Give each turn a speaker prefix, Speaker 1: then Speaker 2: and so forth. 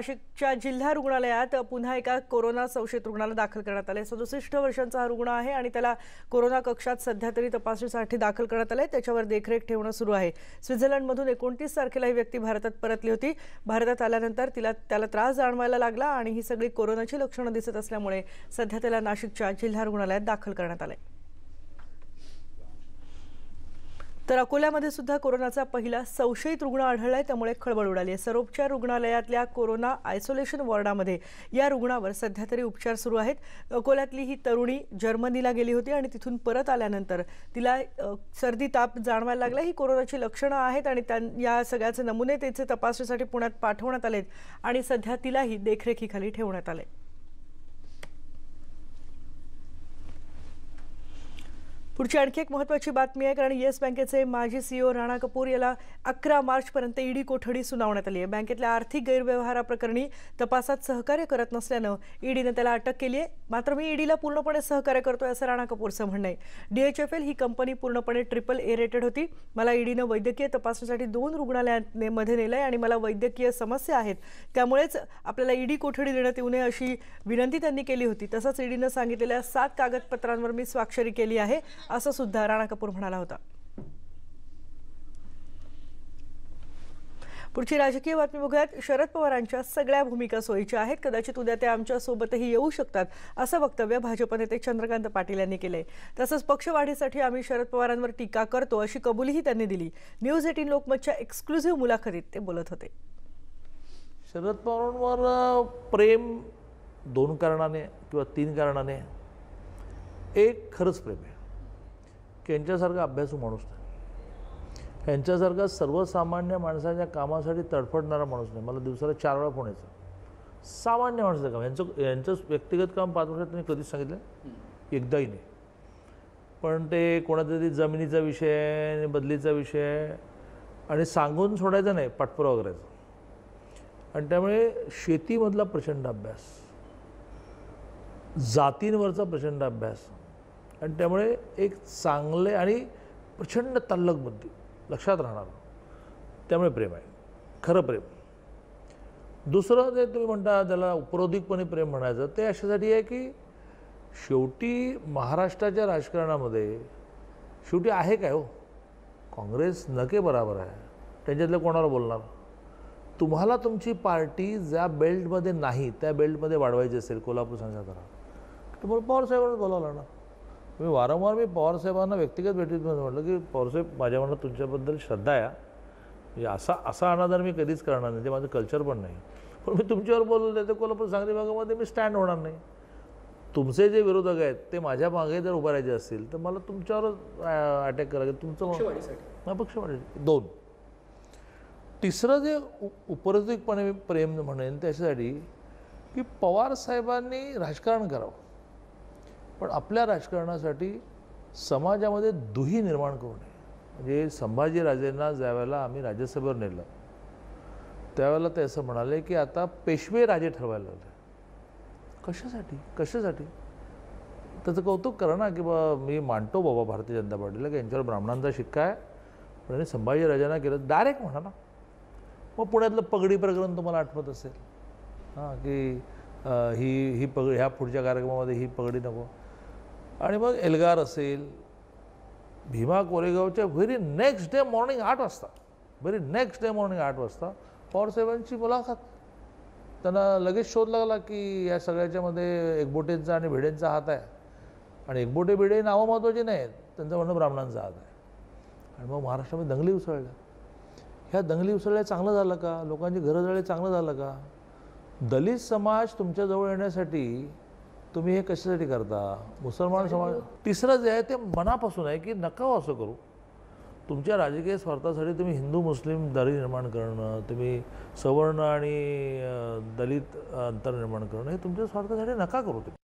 Speaker 1: नाशिकच्या जिल्हा रुग्णालयात पुन्हा एका कोरोना संशयित रुग्णाला दाखल करण्यात आले सदुसष्ट वर्षांचा हा रुग्ण आहे आणि त्याला कोरोना कक्षात सध्या तरी तपासणीसाठी दाखल करण्यात आले त्याच्यावर देखरेख ठेवणं सुरू आहे स्वित्झर्लंडमधून एकोणतीस तारखेला ही व्यक्ती भारतात परतली होती भारतात आल्यानंतर तिला त्याला त्रास जाणवायला लागला आणि ही सगळी कोरोनाची लक्षणं दिसत असल्यामुळे सध्या त्याला नाशिकच्या जिल्हा रुग्णालयात दाखल करण्यात आलं तर अकोल्यामध्ये सुद्धा कोरोनाचा पहिला संशयित रुग्ण आढळला आहे त्यामुळे खळबळ उडाली आहे सरोपचार रुग्णालयातल्या कोरोना आयसोलेशन वॉर्डामध्ये या रुग्णावर सध्या तरी उपचार सुरू आहेत अकोल्यातली ही तरुणी जर्मनीला गेली होती आणि तिथून परत आल्यानंतर तिला सर्दी ताप जाणवायला लागला ही कोरोनाची लक्षणं आहेत आणि त्या या सगळ्याचे नमुने त्याचे तपासणीसाठी पुण्यात पाठवण्यात आलेत आणि सध्या तिलाही देखरेखीखाली ठेवण्यात आले पुढची आणखी एक महत्त्वाची बातमी आहे कारण येस बँकेचे माजी सीईओ e राणा कपूर याला अकरा मार्चपर्यंत ईडी कोठडी सुनावण्यात आली आहे बँकेतल्या आर्थिक गैरव्यवहाराप्रकरणी तपासात सहकार्य करत नसल्यानं ईडीनं त्याला अटक केली आहे मात्र मी ईडीला पूर्णपणे सहकार्य करतोय असं राणा कपूरचं म्हणणं आहे डीएचएफएल ही कंपनी पूर्णपणे ट्रिपल ए रेटेड होती मला ईडीनं वैद्यकीय तपासणीसाठी दोन रुग्णालयांमध्ये नेलं आहे आणि मला वैद्यकीय समस्या आहेत त्यामुळेच आपल्याला ईडी कोठडी देण्यात येऊ नये अशी विनंती त्यांनी केली होती तसंच ईडीनं सांगितलेल्या सात कागदपत्रांवर मी स्वाक्षरी केली आहे असं सुद्धा राणा कपूर म्हणाला होता पुढची राजकीय बातमी बघूयात शरद पवारांच्या सगळ्या भूमिका सोयीच्या आहेत कदाचित उद्या ते आमच्या सोबतही येऊ शकतात असं वक्तव्य भाजप नेते चंद्रकांत पाटील यांनी केले तसंच पक्षवाढीसाठी आम्ही शरद पवारांवर टीका करतो अशी कबुलीही त्यांनी दिली न्यूज एटीन लोकमतच्या एक्सक्लुझिव्ह मुलाखतीत ते बोलत होते शरद
Speaker 2: पवारांवर प्रेम दोन कारणाने किंवा तीन कारणाने एक खरंच प्रेम आहे यांच्यासारखा अभ्यासू माणूस नाही यांच्यासारखा सर्वसामान्य माणसाच्या कामासाठी तडफडणारा माणूस नाही मला दिवसाला चार वेळा फोन सामान्य माणसाचं काम यांचं यांचं व्यक्तिगत काम पाच वर्षात त्यांनी कधीच सांगितलं एकदाही नाही पण ते कोणातरी तरी जमिनीचा विषय बदलीचा विषय आणि सांगून सोडायचा नाही पाठपुरावा करायचा आणि त्यामुळे शेतीमधला प्रचंड अभ्यास जातींवरचा प्रचंड अभ्यास आणि त्यामुळे एक चांगले आणि प्रचंड तल्लक बुद्धी लक्षात राहणार त्यामुळे प्रेम आहे खरं प्रेम दुसरं जे तुम्ही म्हणता ज्याला उपरोधिकपणे प्रेम म्हणायचं ते अशासाठी आहे की शेवटी महाराष्ट्राच्या राजकारणामध्ये शेवटी आहे काय हो काँग्रेस नके बराबर आहे त्यांच्यातलं कोणावर बोलणार तुम्हाला तुमची पार्टी ज्या बेल्टमध्ये नाही त्या बेल्टमध्ये वाढवायची असेल कोल्हापूर संघात तुम्हाला मग पवारसाहेबांना बोलावं लागणार मी वारंवार मी पवारसाहेबांना व्यक्तिगत म्हणून म्हटलं की पवारसाहेब माझ्या मनात तुमच्याबद्दल श्रद्धा या म्हणजे असा असा अनादर मी कधीच करणार नाही ते माझं कल्चर पण नाही पण मी तुमच्यावर बोललो नाही कोल्हापूर सांगली भागामध्ये मी स्टँड होणार नाही तुमचे जे विरोधक आहेत ते माझ्या मागे जर उभं राहायचे असतील तर मला तुमच्यावरच अटॅक करायचं तुमचं पक्ष दोन तिसरं जे उपरोधिकपणे प्रेम म्हणेन त्याच्यासाठी की पवारसाहेबांनी राजकारण करावं पण आपल्या राजकारणासाठी समाजामध्ये दुही निर्माण करू नये म्हणजे संभाजीराजेंना ज्यावेळेला आम्ही राज्यसभेवर नेलं त्यावेळेला ते असं म्हणाले की आता पेशवे राजे ठरवायला लागले कशासाठी कशासाठी त्याचं कौतुक करा ना की बा मी मानतो बाबा भारतीय जनता पार्टीला की यांच्यावर ब्राह्मणांचा शिक्का आहे पण यांनी संभाजीराजांना केलं डायरेक्ट म्हणा ना मग पुण्यातलं पगडी प्रकरण तुम्हाला आठवत असेल हां की ही ही पगडी ह्या पुढच्या कार्यक्रमामध्ये ही पगडी नको आणि मग एल्गार असेल भीमा कोरेगावच्या व्हेरी नेक्स्ट डे मॉर्निंग आठ वाजता व्हेरी नेक्स्ट डे मॉर्निंग आठ वाजता पॉवर सेवनची मुलाखत त्यांना लगेच शोध लागला की या सगळ्याच्यामध्ये एकबोटेंचा आणि भिडेंचा हात आहे आणि एकबोटे भिडे नावं महत्त्वाची आहेत त्यांचं म्हणणं ब्राह्मणांचा हात आहे आणि मग महाराष्ट्रामध्ये दंगली उसळल्या ह्या दंगली उसळल्या चांगलं झालं का लोकांची घरं जळले चांगलं झालं का दलित समाज तुमच्याजवळ येण्यासाठी तुम्ही हे कशासाठी करता मुसलमान समाज तिसरं जे आहे ते मनापासून आहे की नका असं करू तुमच्या राजकीय स्वार्थासाठी तुम्ही हिंदू मुस्लिम दरी निर्माण करणं तुम्ही सवर्ण आणि दलित अंतर निर्माण करणं हे तुमच्या स्वार्थासाठी नका करू तुम्ही